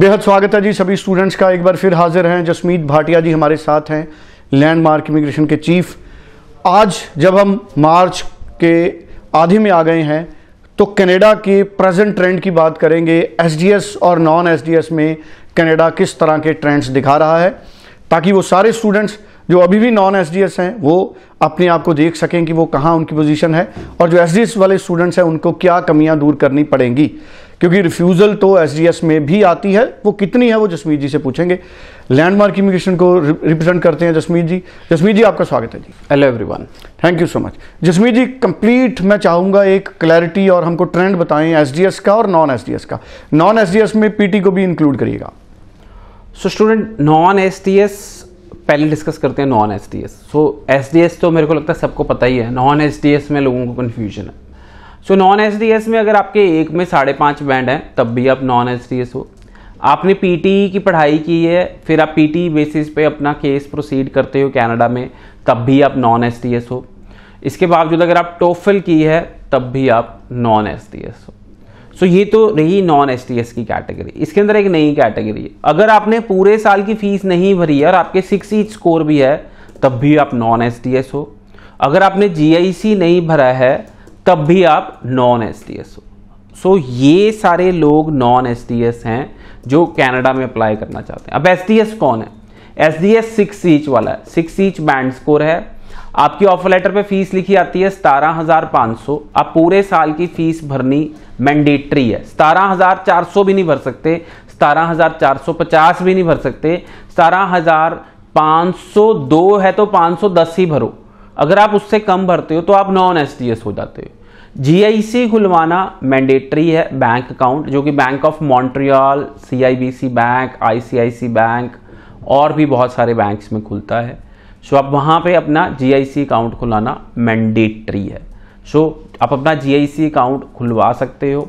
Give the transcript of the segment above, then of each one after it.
बेहद स्वागत है जी सभी स्टूडेंट्स का एक बार फिर हाजिर हैं जसमीत भाटिया जी हमारे साथ हैं लैंडमार्क इमिग्रेशन के चीफ आज जब हम मार्च के आधे में आ गए हैं तो कनाडा के प्रेजेंट ट्रेंड की बात करेंगे एसडीएस और नॉन एसडीएस में कनाडा किस तरह के ट्रेंड्स दिखा रहा है ताकि वो सारे स्टूडेंट्स जो अभी भी नॉन एस हैं वो अपने आप को देख सकें कि वो कहाँ उनकी पोजीशन है और जो एस वाले स्टूडेंट्स हैं उनको क्या कमियाँ दूर करनी पड़ेंगी क्योंकि रिफ्यूज़ल तो एस में भी आती है वो कितनी है वो जसमीत जी से पूछेंगे लैंडमार्क इमिग्रेशन को रिप्रेजेंट करते हैं जसमीत जी जसमीत जी आपका स्वागत है जी hello everyone thank you so much Jasmeet ji complete मैं चाहूँगा एक क्लैरिटी और हमको ट्रेंड बताएं एस का और नॉन एस का नॉन एस में पी को भी इंक्लूड करिएगा सो स्टूडेंट नॉन एस पहले डिस्कस करते हैं non S D S so S D S तो मेरे को लगता है सबको पता ही है नॉन एस डी एस में लोगों को कन्फ्यूजन है so non S D S में अगर आपके एक में साढ़े पाँच बैंड हैं तब भी आप नॉन एस डी एस हो आपने पीटी e की पढ़ाई की है फिर आप पीटी बेसिस e पे अपना केस प्रोसीड करते हो कैनेडा में तब भी आप नॉन एस डी एस हो इसके बावजूद अगर आप टोफिल की है तब भी आप नॉन एस डी एस हो सो ये तो रही नॉन एस की कैटेगरी इसके अंदर एक नई कैटेगरी है अगर आपने पूरे साल की फीस नहीं भरी है और आपके सिक्स ईच स्कोर भी है तब भी आप नॉन एस हो अगर आपने जी नहीं भरा है तब भी आप नॉन एस हो सो so, ये सारे लोग नॉन एस हैं जो कनाडा में अप्लाई करना चाहते हैं अब एस कौन है S D S six each वाला है सिक्स ईच बैंड स्कोर है आपकी ऑफर लेटर पे फीस लिखी आती है सतारह हजार पांच सौ आप पूरे साल की फीस भरनी मैंडेटरी है सतारह हजार चार सौ भी नहीं भर सकते सतारह हजार चार सौ पचास भी नहीं भर सकते सतारह हजार पांच सौ दो है तो पांच सौ दस ही भरो अगर आप उससे कम भरते हो तो आप नॉन एस हो जाते हो जीआईसी खुलवाना मैंडेटरी है बैंक अकाउंट जो कि bank of Montreal CIBC bank ICIC bank और भी बहुत सारे बैंक्स में खुलता है सो आप वहाँ पे अपना जीआईसी अकाउंट खुलाना मैंडेटरी है सो आप अपना जीआईसी अकाउंट खुलवा सकते हो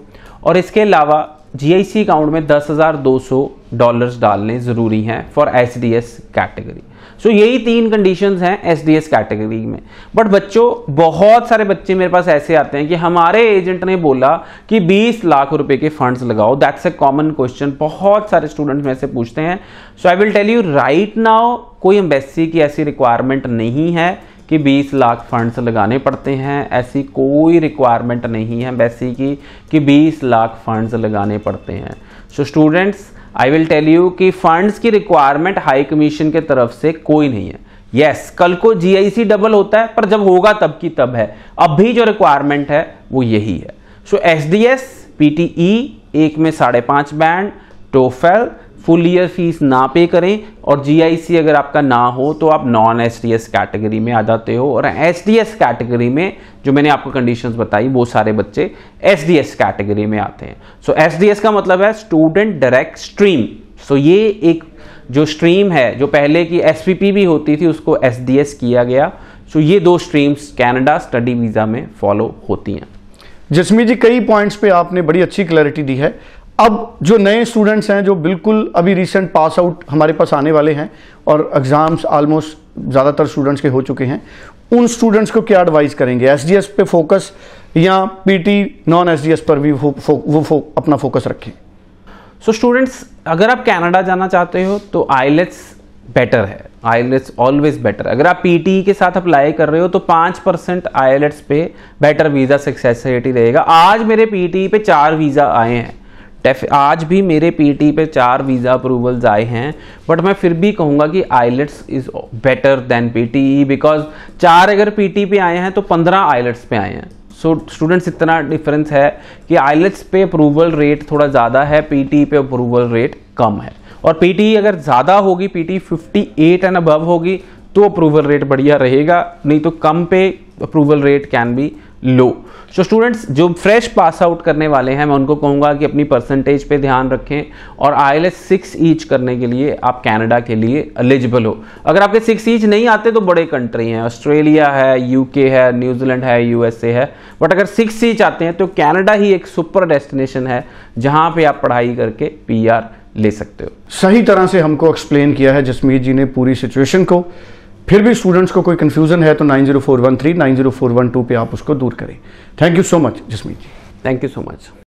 और इसके अलावा जीआईसी अकाउंट में 10,200 डॉलर्स डालने ज़रूरी हैं for S D S category so यही तीन कंडीशंस हैं एस डी एस कैटेगरी में बट बच्चों बहुत सारे बच्चे मेरे पास ऐसे आते हैं कि हमारे एजेंट ने बोला कि 20 लाख रुपए के फंड्स लगाओ दैट्स अ कॉमन क्वेश्चन बहुत सारे स्टूडेंट्स में से पूछते हैं so I will tell you right now कोई एम्बेसी की ऐसी रिक्वायरमेंट नहीं है कि 20 लाख फंड्स लगाने पड़ते हैं ऐसी कोई रिक्वायरमेंट नहीं है एम्बेसी की कि 20 लाख फंड्स लगाने पड़ते हैं so students I will tell you कि फंड्स की रिक्वायरमेंट हाई कमीशन के तरफ से कोई नहीं है यस yes, कल को जीआईसी डबल होता है पर जब होगा तब की तब है अब भी जो रिक्वायरमेंट है वो यही है सो एस डी एस एक में साढ़े पांच band TOEFL full year fees ना पे करें और जीआईसी अगर आपका ना हो तो आप नॉन एसडीएस कैटेगरी में आ जाते हो और एसडीएस कैटेगरी में जो मैंने आपको कंडीशंस बताई वो सारे बच्चे एसडीएस कैटेगरी में आते हैं सो so, एसडीएस का मतलब है स्टूडेंट डायरेक्ट स्ट्रीम सो ये एक जो स्ट्रीम है जो पहले की एस भी होती थी उसको एस किया गया सो so, ये दो स्ट्रीम्स कैनेडा स्टडी वीज़ा में फॉलो होती हैं जसमी जी कई पॉइंट्स पे आपने बड़ी अच्छी क्लैरिटी दी है अब जो नए स्टूडेंट्स हैं जो बिल्कुल अभी रिसेंट पास आउट हमारे पास आने वाले हैं और एग्ज़ाम्स ऑलमोस्ट ज़्यादातर स्टूडेंट्स के हो चुके हैं उन स्टूडेंट्स को क्या एडवाइस करेंगे एस पे फोकस या पीटी नॉन एस पर भी वो, फो, वो फो, अपना फोकस रखें सो so स्टूडेंट्स अगर आप कनाडा जाना चाहते हो तो आईलेट्स बेटर e है आईलेट्स ऑलवेज बेटर अगर आप पीटी e के साथ अप्लाई कर रहे हो तो पाँच परसेंट आईलेट्स e पे बेटर वीज़ा सक्सेसिटी रहेगा आज मेरे पीटी पे चार वीज़ा आए हैं आज भी मेरे पीटी पे चार वीज़ा अप्रूवल्स आए हैं बट मैं फिर भी कहूँगा कि IELTS is better than PTE because चार अगर पीटी पे आए हैं तो पंद्रह आईलेट्स e पे आए हैं सो so, स्टूडेंट्स इतना डिफरेंस है कि आईलेट्स e पे अप्रूवल रेट थोड़ा ज़्यादा है पीटी e पे अप्रूवल रेट कम है और पीटी अगर ज़्यादा होगी पीटी 58 एंड अबव होगी तो अप्रूवल रेट बढ़िया रहेगा नहीं तो कम पे approval rate can be low so students जो फ्रेश पास आउट करने वाले हैं मैं उनको कहूंगा कि अपनी परसेंटेज पे ध्यान रखें और IELTS six each करने के लिए आप कैनेडा के लिए एलिजिबल हो अगर आपके सिक्स ईच नहीं आते तो बड़े कंट्री हैं ऑस्ट्रेलिया है यूके है न्यूजीलैंड है यूएसए है बट अगर सिक्स ईच आते हैं तो कैनेडा ही एक सुपर डेस्टिनेशन है जहां पर आप पढ़ाई करके पी ले सकते हो सही तरह से हमको एक्सप्लेन किया है जसमीत जी ने पूरी सिचुएशन को फिर भी स्टूडेंट्स को कोई कन्फ्यूजन है तो nine zero four one three nine zero four one two पर आप उसको दूर करें thank you so much Jasmeet ji thank you so much